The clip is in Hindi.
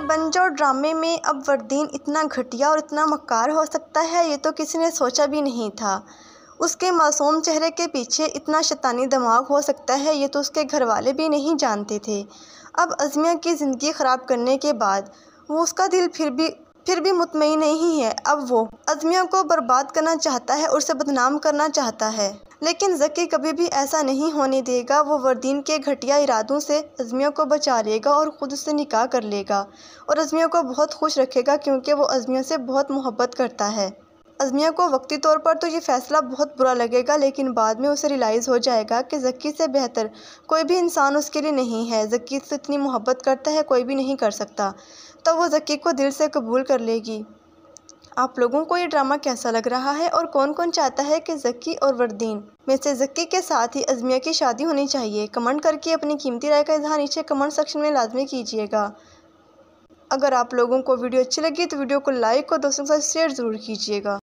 ऐसे ड्रामे में अब वर्दीन इतना घटिया और इतना मक्कार हो सकता है ये तो किसी ने सोचा भी नहीं था उसके मासूम चेहरे के पीछे इतना शैतानी दिमाग हो सकता है ये तो उसके घर वाले भी नहीं जानते थे अब अजमिया की ज़िंदगी ख़राब करने के बाद वो उसका दिल फिर भी फिर भी मुतमिन नहीं है अब वो अदमिया को बर्बाद करना चाहता है और उसे बदनाम करना चाहता है लेकिन जकी कभी भी ऐसा नहीं होने देगा वो वर्दीन के घटिया इरादों से अजमिया को बचा लेगा और ख़ुद से निकाह कर लेगा और अजमिया को बहुत खुश रखेगा क्योंकि वो अजमिया से बहुत मोहब्बत करता है अजमिया को वक्ती तौर पर तो ये फ़ैसला बहुत बुरा लगेगा लेकिन बाद में उसे रिलाइज़ हो जाएगा कि जक्की से बेहतर कोई भी इंसान उसके लिए नहीं है जक्की से इतनी मोहब्बत करता है कोई भी नहीं कर सकता तब तो वो जक्की को दिल से कबूल कर लेगी आप लोगों को ये ड्रामा कैसा लग रहा है और कौन कौन चाहता है कि जक्की और वर्दीन में से जक्की के साथ ही अजमिया की शादी होनी चाहिए कमेंट करके अपनी कीमती राय का इजहार नीचे कमेंट सेक्शन में लाजमी कीजिएगा अगर आप लोगों को वीडियो अच्छी लगी तो वीडियो को लाइक और दोस्तों के साथ शेयर ज़रूर कीजिएगा